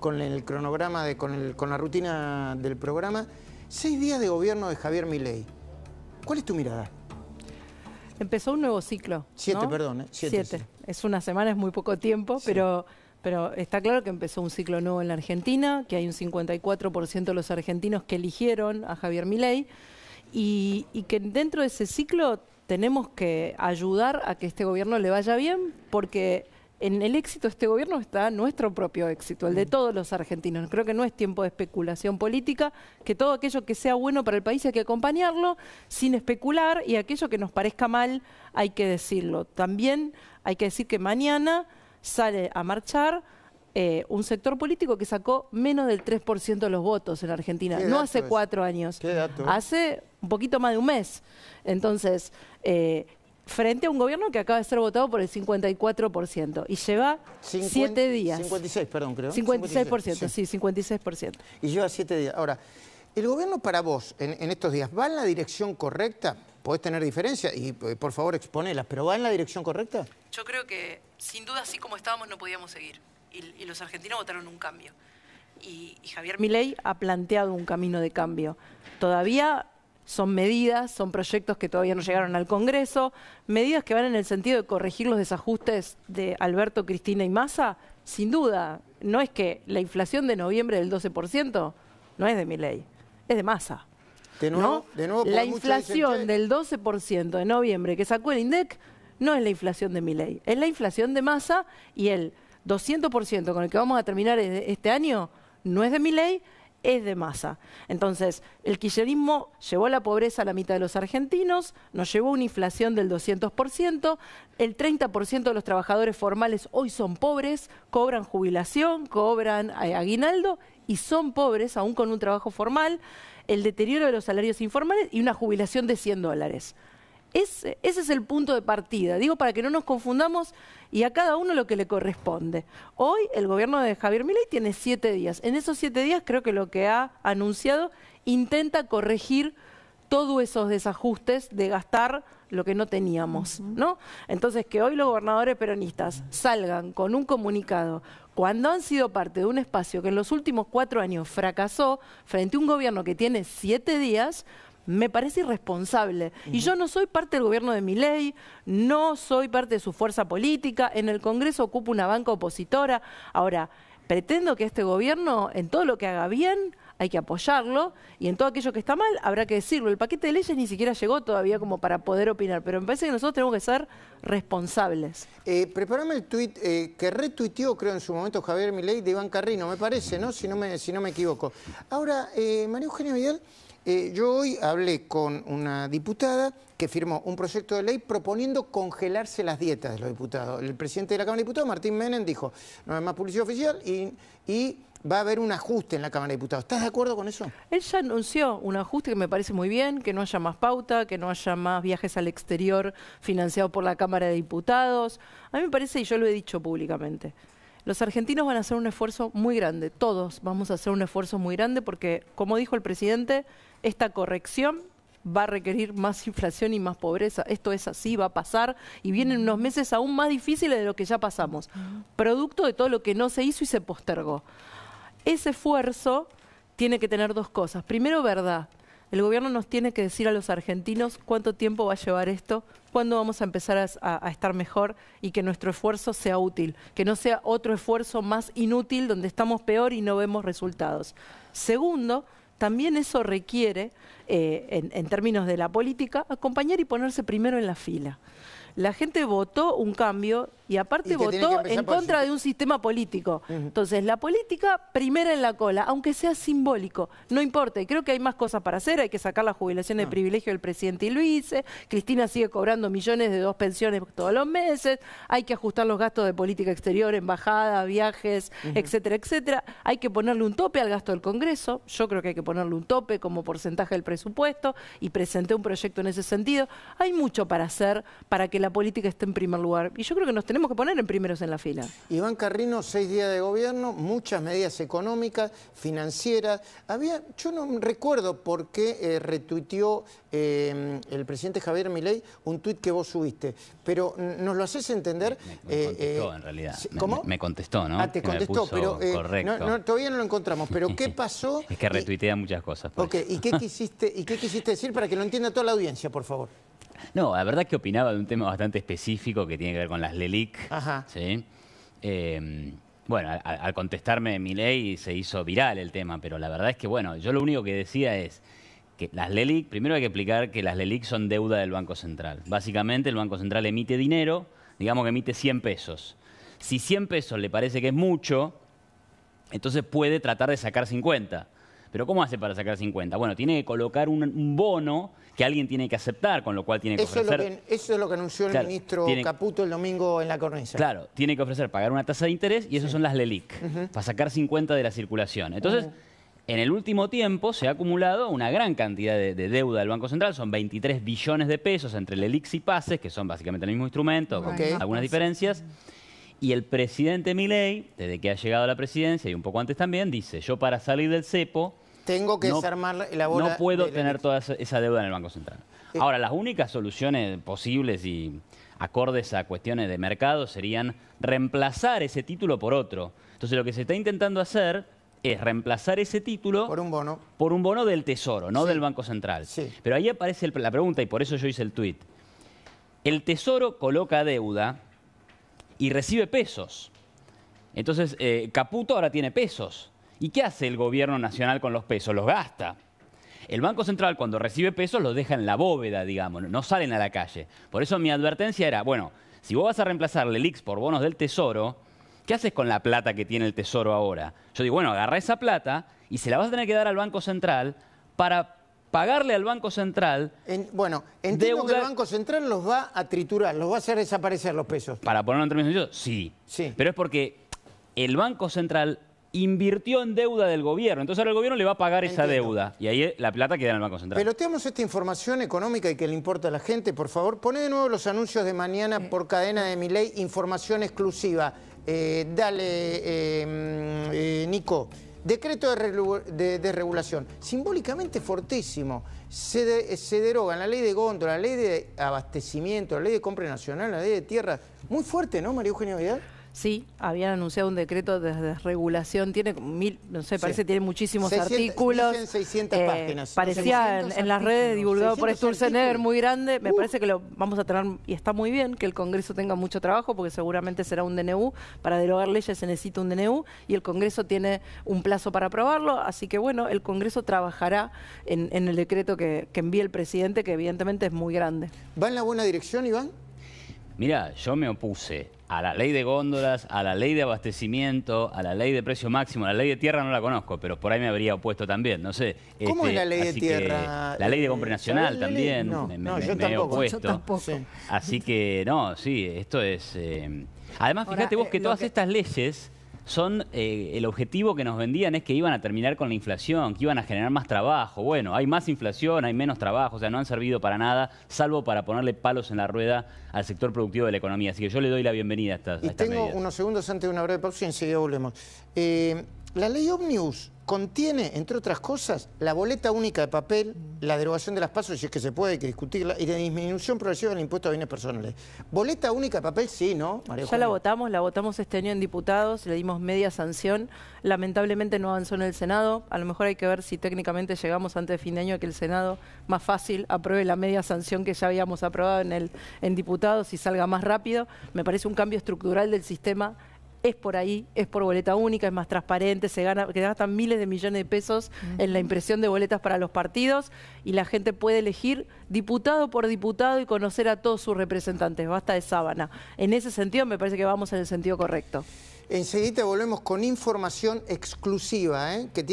con el cronograma, de, con, la rutina del programa, seis días de gobierno de Javier Milei. ¿Cuál es tu mirada? Empezó un nuevo ciclo. Siete, perdón. ¿eh? Siete, Es una semana, es muy poco tiempo, pero, pero está claro que empezó un ciclo nuevo en la Argentina, que hay un 54% de los argentinos que eligieron a Javier Milei y que dentro de ese ciclo tenemos que ayudar a que este gobierno le vaya bien, porque en el éxito de este gobierno está nuestro propio éxito, el de mm. todos los argentinos. Creo que no es tiempo de especulación política, que todo aquello que sea bueno para el país hay que acompañarlo sin especular y aquello que nos parezca mal hay que decirlo. También hay que decir que mañana sale a marchar eh, un sector político que sacó menos del 3% de los votos en Argentina. No hace cuatro años. Hace un poquito más de un mes. Entonces, eh, frente a un gobierno que acaba de ser votado por el 54% y lleva 7 siete días. 56, perdón, creo. 56%, sí. 56%. Y lleva siete días. Ahora, ¿el gobierno para vos en, estos días va en la dirección correcta? Podés tener diferencias y eh, por favor exponelas, pero ¿va en la dirección correcta? Yo creo que sin duda, así como estábamos, no podíamos seguir. Y, los argentinos votaron un cambio. Y, y Javier Milei ha planteado un camino de cambio. Todavía son medidas, son proyectos que todavía no llegaron al Congreso, medidas que van en el sentido de corregir los desajustes de Alberto, Cristina y Massa, sin duda, no es que la inflación de noviembre del 12% no es de mi ley, es de Massa. la inflación del 12% de noviembre que sacó el INDEC no es la inflación de mi ley, es la inflación de Massa y el 200% con el que vamos a terminar e-, este año no es de mi ley, es de masa. Entonces, el kirchnerismo llevó la pobreza a la mitad de los argentinos, nos llevó una inflación del 200%, el 30% de los trabajadores formales hoy son pobres, cobran jubilación, cobran eh, aguinaldo y son pobres, aún con un trabajo formal, el deterioro de los salarios informales y una jubilación de 100 dólares ese es el punto de partida, digo, para que no nos confundamos y a cada uno lo que le corresponde. Hoy el gobierno de Javier Milei tiene siete días. En esos siete días creo que lo que ha anunciado intenta corregir todos esos desajustes de gastar lo que no teníamos, ¿no? Entonces que hoy los gobernadores peronistas salgan con un comunicado cuando han sido parte de un espacio que en los últimos cuatro años fracasó frente a un gobierno que tiene siete días, me parece irresponsable. Y yo no soy parte del gobierno de mi ley, no soy parte de su fuerza política, en el Congreso ocupo una banca opositora. Ahora, pretendo que este gobierno, en todo lo que haga bien, hay que apoyarlo y en todo aquello que está mal habrá que decirlo. El paquete de leyes ni siquiera llegó todavía como para poder opinar, pero me parece que nosotros tenemos que ser responsables. Eh, preparame el tuit eh, que retuiteó, creo, en su momento Javier Milei de Iván Carrino, me parece, ¿no? Si no me, si no me equivoco. Ahora, eh, María Eugenia Vidal... Eh, yo hoy hablé con una diputada que firmó un proyecto de ley proponiendo congelarse las dietas de los diputados. El presidente de la Cámara de Diputados, Martín Menem, dijo, no hay más publicidad oficial y, y va a haber un ajuste en la Cámara de Diputados. ¿Estás de acuerdo con eso? Él ya anunció un ajuste que me parece muy bien, que no haya más pauta, que no haya más viajes al exterior financiados por la Cámara de Diputados. A mí me parece, y yo lo he dicho públicamente, los argentinos van a hacer un esfuerzo muy grande, todos vamos a hacer un esfuerzo muy grande porque, como dijo el presidente, esta corrección va a requerir más inflación y más pobreza. Esto es así, va a pasar y vienen unos meses aún más difíciles de lo que ya pasamos, producto de todo lo que no se hizo y se postergó. Ese esfuerzo tiene que tener dos cosas. Primero, verdad. El gobierno nos tiene que decir a los argentinos cuánto tiempo va a llevar esto, cuándo vamos a empezar a, estar mejor y que nuestro esfuerzo sea útil, que no sea otro esfuerzo más inútil donde estamos peor y no vemos resultados. Segundo, también eso requiere, eh, en términos de la política, acompañar y ponerse primero en la fila. La gente votó un cambio y aparte votó en contra de un sistema político. Entonces, la política primera en la cola, aunque sea simbólico, no importa. Y creo que hay más cosas para hacer, hay que sacar la jubilación de ah. privilegio del presidente y Cristina sigue cobrando millones de dos pensiones todos los meses, hay que ajustar los gastos de política exterior, embajada, viajes, etcétera, etcétera. Hay que ponerle un tope al gasto del Congreso, yo creo que hay que ponerle un tope como porcentaje del presupuesto y presenté un proyecto en ese sentido. Hay mucho para hacer para que la política esté en primer lugar. Y yo creo que nos tenemos que poner en primeros en la fila. Iván Carrino, seis días de gobierno, muchas medidas económicas, financieras. Había, yo no recuerdo por qué eh, retuiteó eh, el presidente Javier Milei un tuit que vos subiste, pero nos lo haces entender. Me, eh, contestó, en realidad. ¿Cómo? Me, contestó, ¿no? Ah, te contestó, pero todavía no lo encontramos. Pero ¿qué pasó? es que retuitea muchas cosas. Pues. Ok, ¿y y qué quisiste decir para que lo entienda toda la audiencia, por favor? No, la verdad que opinaba de un tema bastante específico que tiene que ver con las LELIC. Ajá. ¿sí? Em, bueno, al, al contestarme mi ley se hizo viral el tema, pero la verdad es que, bueno, yo lo único que decía es que las LELIC, primero hay que explicar que las LELIC son deuda del Banco Central. Básicamente el Banco Central emite dinero, digamos que emite 100 pesos. Si 100 pesos le parece que es mucho, entonces puede tratar de sacar 50. Pero ¿cómo hace para sacar 50? Bueno, tiene que colocar un, bono que alguien tiene que aceptar, con lo cual tiene que ofrecer... eso es lo que anunció el ministro Caputo el domingo en la cornisa. Claro, tiene que ofrecer pagar una tasa de interés y eso son las LELIC, para sacar 50 de la circulación. Entonces... En el último tiempo se ha acumulado una gran cantidad de, deuda del Banco Central, son 23 billones de pesos entre lelics y PASES, que son básicamente el mismo instrumento, con algunas diferencias. Y el presidente Milei, desde que ha llegado a la presidencia y un poco antes también, dice, yo para salir del cepo tengo que no, la No puedo tener toda esa deuda en el Banco Central. Ahora, las únicas soluciones posibles y acordes a cuestiones de mercado serían reemplazar ese título por otro. Entonces, lo que se está intentando hacer es reemplazar ese título por un bono, por un bono del Tesoro, no del Banco Central. Pero ahí aparece la pregunta y por eso yo hice el tuit. El Tesoro coloca deuda y recibe pesos. Entonces, eh, Caputo ahora tiene pesos. ¿Y qué hace el gobierno nacional con los pesos? Los gasta. El Banco Central cuando recibe pesos los deja en la bóveda, digamos, no salen a la calle. Por eso mi advertencia era, bueno, si vos vas a reemplazar LELIX por bonos del Tesoro, ¿qué haces con la plata que tiene el Tesoro ahora? Yo digo, bueno, agarra esa plata y se la vas a tener que dar al Banco Central para pagarle al Banco Central. bueno, entiendo que el Banco Central los va a triturar, los va a hacer desaparecer los pesos. Para ponerlo en términos sencillos, sí. sí. Pero es porque el Banco Central invirtió en deuda del gobierno. Entonces ahora el gobierno le va a pagar esa deuda y ahí eh, la plata queda en el Banco Central. Peloteamos esta información económica y que le importa a la gente. Por favor, pone de nuevo los anuncios de mañana eh. por cadena de mi ley, información exclusiva. Eh, dale, mm, Nico. Decreto de, regulación Simbólicamente fortísimo. Se, deroga se la ley de gondo la ley de abastecimiento, la ley de compra nacional, la ley de tierra. Muy fuerte, ¿no, María Eugenia Vidal? Sí, habían anunciado un decreto de desregulación, tiene mil, no sé, parece que tiene muchísimos artículos. 600 eh, páginas. Parecía en, las redes divulgado por Sturzenegger este muy grande, me uh. parece que lo vamos a tener, y está muy bien que el Congreso tenga mucho trabajo, porque seguramente será un DNU, para derogar leyes se necesita un DNU, y el Congreso tiene un plazo para aprobarlo, así que bueno, el Congreso trabajará en, el decreto que, que el presidente, que evidentemente es muy grande. ¿Va en la buena dirección, Iván? mira, yo me opuse a la ley de góndolas, a la ley de abastecimiento, a la ley de precio máximo, la ley de tierra no la conozco, pero por ahí me habría opuesto también, no sé. ¿Cómo es este, la ley de tierra? La ley de compra eh, nacional también no, me, yo tampoco, he opuesto. Yo tampoco. Así que, no, sí, esto es... Eh, además, fíjate vos eh, que todas estas leyes son eh, el objetivo que nos vendían es que iban a terminar con la inflación, que iban a generar más trabajo. Bueno, hay más inflación, hay menos trabajo, o sea, no han servido para nada, salvo para ponerle palos en la rueda al sector productivo de la economía. Así que yo le doy la bienvenida a estas. Y tengo unos segundos antes de una breve pausa y enseguida volvemos. Eh, la ley omnibus contiene, entre otras cosas, la boleta única de papel, la derogación de las pasos, si es que se puede, hay que discutirla, y la disminución progresiva del impuesto a bienes personales. Boleta única de papel, sí, ¿no? ya la votamos, la votamos este año en diputados, le dimos media sanción, lamentablemente no avanzó en el Senado, a lo mejor hay que ver si técnicamente llegamos antes de fin de año a que el Senado más fácil apruebe la media sanción que ya habíamos aprobado en, el, en diputados y salga más rápido. Me parece un cambio estructural del sistema es por ahí, es por boleta única, es más transparente, se gana, que gastan miles de millones de pesos en la impresión de boletas para los partidos y la gente puede elegir diputado por diputado y conocer a todos sus representantes, basta de sábana. En ese sentido me parece que vamos en el sentido correcto. Enseguida volvemos con información exclusiva ¿eh? que tiene